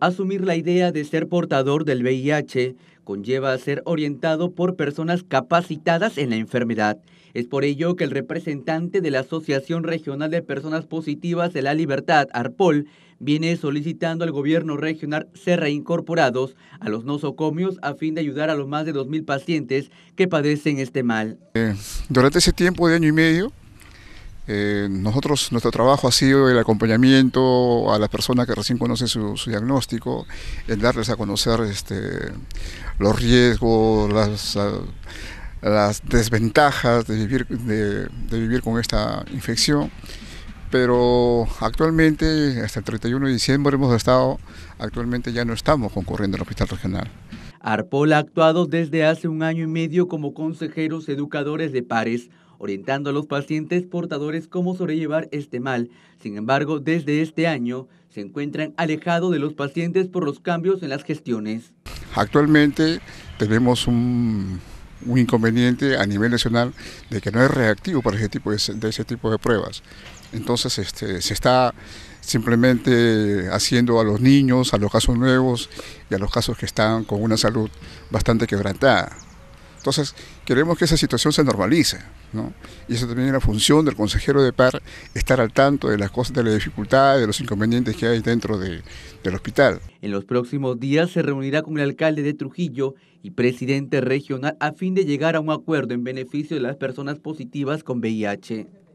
Asumir la idea de ser portador del VIH conlleva a ser orientado por personas capacitadas en la enfermedad. Es por ello que el representante de la Asociación Regional de Personas Positivas de la Libertad, ARPOL, viene solicitando al gobierno regional ser reincorporados a los nosocomios a fin de ayudar a los más de 2.000 pacientes que padecen este mal. Eh, durante ese tiempo de año y medio, eh, nosotros, nuestro trabajo ha sido el acompañamiento a la persona que recién conoce su, diagnóstico, el darles a conocer este, los riesgos, las, desventajas de vivir, vivir con esta infección. Pero actualmente, hasta el 31 de diciembre hemos estado, actualmente ya no estamos concurriendo al hospital regional. ARPOL ha actuado desde hace un año y medio como consejeros educadores de pares orientando a los pacientes portadores cómo sobrellevar este mal. Sin embargo, desde este año se encuentran alejados de los pacientes por los cambios en las gestiones. Actualmente tenemos un, inconveniente a nivel nacional de que no es reactivo para ese tipo de, ese tipo de pruebas. Entonces este, se está simplemente haciendo a los niños, a los casos nuevos y a los casos que están con una salud bastante quebrantada. Entonces, queremos que esa situación se normalice, ¿no? Y eso también es la función del consejero de PAR, estar al tanto de las cosas, de las dificultades, de los inconvenientes que hay dentro del hospital. En los próximos días se reunirá con el alcalde de Trujillo y presidente regional a fin de llegar a un acuerdo en beneficio de las personas positivas con VIH.